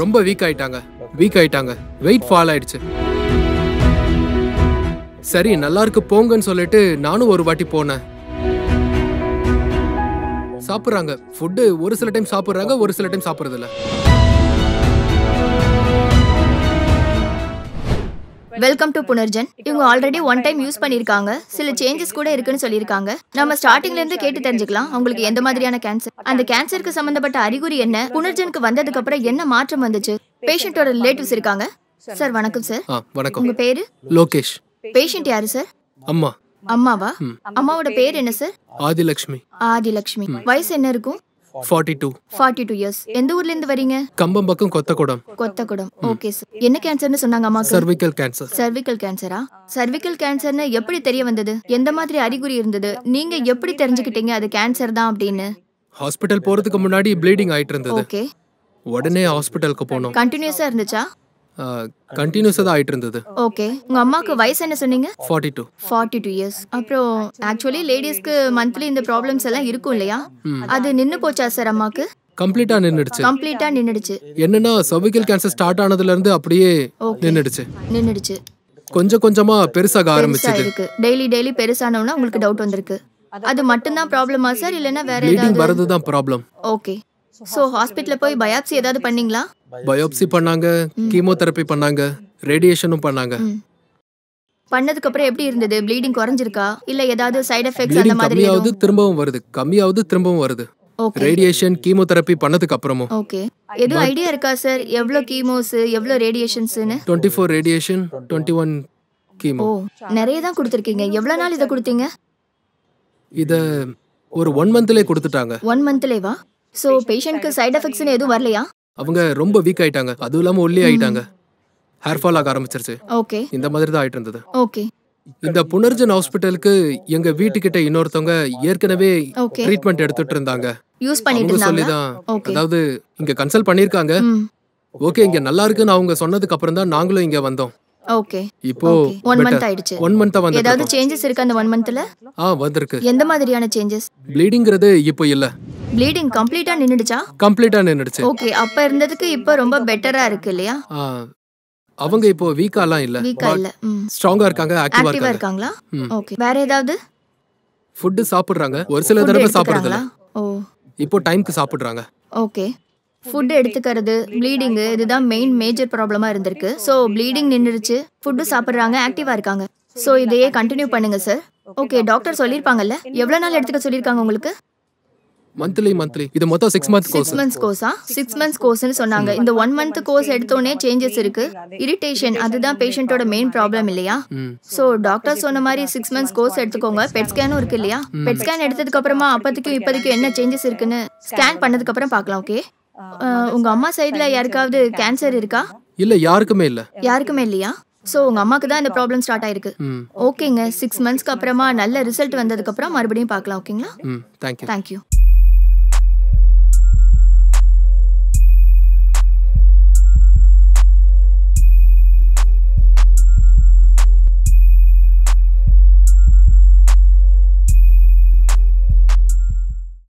ரொம்ப வீக் ஆயிட்டாங்க வீக் ஆயிட்டாங்க வெயிட் ஃபால் ஆயிடுச்சு சரி நல்லா இருக்கு போங்கன்னு சொல்லிட்டு நானும் ஒரு வாட்டி போனேன் சாப்பிட்றாங்க ஃபுட்டு ஒரு சில டைம் சாப்பிட்றாங்க ஒரு சில டைம் சாப்பிட்றதில்லை வெல்கம் டு புனர்ஜன் இவங்க ஆல்ரெடி ஒன் டைம் யூஸ் பண்ணியிருக்காங்க சில சேஞ்சஸ் கூட இருக்குன்னு சொல்லியிருக்காங்க நம்ம ஸ்டார்டிங்ல இருந்து கேட்டு தெரிஞ்சுக்கலாம் அவங்களுக்கு எந்த மாதிரியான கேன்சர் அந்த கேன்சருக்கு சம்பந்தப்பட்ட அறிகுறி என்ன புனர்ஜனுக்கு வந்ததுக்கு அப்புறம் என்ன மாற்றம் வந்துச்சு பேஷண்டோட ரிலேட்டிவ்ஸ் இருக்காங்க சார் வணக்கம் சார் வணக்கம் உங்க பேரு லோகேஷ் பேஷண்ட் யாரு சார் அம்மா அம்மாவா அம்மாவோட பேர் என்ன சார் ஆதிலட்சுமி ஆதிலட்சுமி வயசு என்ன இருக்கும் forty two forty two years எந்த ஊர்ல இருந்து வரீங்க கம்பம் பக்கம் கொத்தக்குடம் கொத்தக்குடம் ஓகே சார் என்ன கேன்சர்னு சொன்னாங்க அம்மா சர்விக்கல் கேன்சர் சர்விக்கல் கேன்சரா சர்விக்கல் கேன்சர்னு எப்படி தெரிய வந்தது எந்த மாதிரி அறிகுறி இருந்தது நீங்க எப்படி தெரிஞ்சுக்கிட்டீங்க அது கேன்சர் தான் அப்படின்னு ஹாஸ்பிடல் போறதுக்கு முன்னாடி ப்ளீடிங் ஆயிட்டு இருந்தது ஓகே உடனே ஹாஸ்பிடலுக்கு போனோம் கண்டினியூஸா இருந்துச்சா கண்டினியூஸா தான் ஆயிட்டு இருந்தது ஓகே உங்க அம்மாக்கு வயசு என்ன சொன்னீங்க forty two forty two years அப்புறம் ஆக்சுவலி லேடிஸ்க்கு மந்த்லி இந்த ப்ராப்ளம்ஸ் எல்லாம் இருக்கும் இல்லையா அது நின்னு போச்சா சார் அம்மாக்கு கம்ப்ளீட்டா நின்னுடுச்சு கம்ப்ளீட்டா நின்னுடுச்சு என்னன்னா சர்விக்கல் கேன்சர் ஸ்டார்ட் ஆனதுல இருந்து அப்படியே நின்னுடுச்சு நின்னுடுச்சு கொஞ்சம் கொஞ்சமா பெருசாக ஆரம்பிச்சது டெய்லி டெய்லி பெருசானவனா உங்களுக்கு டவுட் வந்திருக்கு அது மட்டும் தான் ப்ராப்ளமா சார் இல்லனா வேற ஏதாவது வரது தான் ப்ராப்ளம் ஓகே சோ ஹாஸ்பிடல்ல போய் பயாப்சி ஏதாவது பண்ணீங்களா பயோப்சி பண்ணாங்க கீமோதெரபி பண்ணாங்க ரேடியேஷனும் பண்ணாங்க பண்ணதுக்கு அப்புறம் எப்படி இருந்தது ப்ளீடிங் குறைஞ்சிருக்கா இல்ல ஏதாவது சைடு எஃபெக்ட்ஸ் அந்த மாதிரி கம்மியாவது திரும்பவும் வருது கம்மியாவது திரும்பவும் வருது ரேடியேஷன் கீமோதெரபி பண்ணதுக்கு அப்புறமும் ஓகே எது ஐடியா இருக்கா சார் எவ்வளவு கீமோஸ் எவ்வளவு ரேடியேஷன்ஸ்னு 24 ரேடியேஷன் 21 கீமோ ஓ நிறைய தான் கொடுத்திருக்கீங்க எவ்வளவு நாள் இத கொடுத்தீங்க இத ஒரு 1 மந்த்லயே கொடுத்துட்டாங்க 1 மந்த்லயே வா சோ பேஷண்ட்க்கு சைடு எஃபெக்ட்ஸ்னு எதுவும் வரலையா அவங்க ரொம்ப வீக் ஆயிட்டாங்க அதுவும் இல்லாம ஒல்லி ஆயிட்டாங்க ஹேர் ஃபால் ஆக ஆரம்பிச்சிருச்சு ஓகே இந்த மாதிரி தான் ஆயிட்டு இருந்தது ஓகே இந்த புனர்ஜன் ஹாஸ்பிடலுக்கு எங்க வீட்டு கிட்ட இன்னொருத்தவங்க ஏற்கனவே ட்ரீட்மெண்ட் எடுத்துட்டு இருந்தாங்க யூஸ் பண்ணிட்டு சொல்லி தான் அதாவது இங்க கன்சல்ட் பண்ணிருக்காங்க ஓகே இங்க நல்லா இருக்குன்னு அவங்க சொன்னதுக்கு அப்புறம் தான் நாங்களும் இங்க வந்தோம் ஓகே இப்போ 1 मंथ ஆயிடுச்சு 1 मंथ வந்து ஏதாவது சேஞ்சஸ் இருக்கு அந்த 1 मंथல ஆ வந்திருக்கு எந்த மாதிரியான சேஞ்சஸ் ப்ளீடிங்ங்கிறது இப்போ இல்ல ப்ளீடிங் கம்ப்ளீட்டா நின்னுடுச்சா கம்ப்ளீட்டா நின்னுடுச்சு ஓகே அப்ப இருந்ததுக்கு இப்ப ரொம்ப பெட்டரா இருக்கு இல்லையா அவங்க இப்போ வீக்காலாம் இல்ல வீக்கா இல்ல ஸ்ட்ராங்கா இருக்காங்க ஆக்டிவா இருக்காங்களா ஓகே வேற ஏதாவது ஃபுட் சாப்பிடுறாங்க ஒரு சில தடவை சாப்பிடுறது இல்ல ஓ இப்போ டைம்க்கு சாப்பிடுறாங்க ஓகே ஃபுட் எடுத்துக்கிறது ப்ளீடிங் இதுதான் மெயின் மேஜர் ப்ராப்ளமா இருந்திருக்கு ஸோ ப்ளீடிங் நின்னுடுச்சு ஃபுட்டு சாப்பிட்றாங்க ஆக்டிவா இருக்காங்க ஸோ இதையே கண்டினியூ பண்ணுங்க சார் ஓகே டாக்டர் சொல்லியிருப்பாங்கல்ல எவ்வளோ நாள் எடுத்துக்க சொல்லிருக்காங்க உங்களுக்கு மந்த்லி மந்த்லி இது மொத்தம் சிக்ஸ் மந்த் கோர்ஸ் மந்த்ஸ் கோர்ஸா சிக்ஸ் மந்த்ஸ் கோர்ஸ்னு சொன்னாங்க இந்த ஒன் மந்த் கோர்ஸ் எடுத்தோடனே சேஞ்சஸ் இருக்கு இரிட்டேஷன் அதுதான் பேஷண்டோட மெயின் ப்ராப்ளம் இல்லையா சோ டாக்டர் சொன்ன மாதிரி சிக்ஸ் மந்த்ஸ் கோர்ஸ் எடுத்துக்கோங்க பெட் ஸ்கேனும் இருக்கு இல்லையா பெட் ஸ்கேன் எடுத்ததுக்கு அப்புறமா அப்போதைக்கும் இப்போதைக்கும் என்ன சேஞ்சஸ் இருக்குன்னு ஸ்கேன் பண்ணதுக்கு அப்புறம் பார்க்கலாம் ஓகே உங்க அம்மா சைடுல யாருக்காவது கேன்சர் இருக்கா இல்ல யாருக்குமே இல்ல யாருக்குமே இல்லையா சோ உங்க அம்மாக்கு தான் இந்த ப்ராப்ளம் ஸ்டார்ட் ஆயிருக்கு ஓகேங்க சிக்ஸ் மந்த்ஸ்க்கு அப்புறமா நல்ல ரிசல்ட் வந்ததுக்கப்புறம் மறுபடியும் பார்க்கலாம் ஓகேங்களா தேங்க்யூ தேங்க்யூ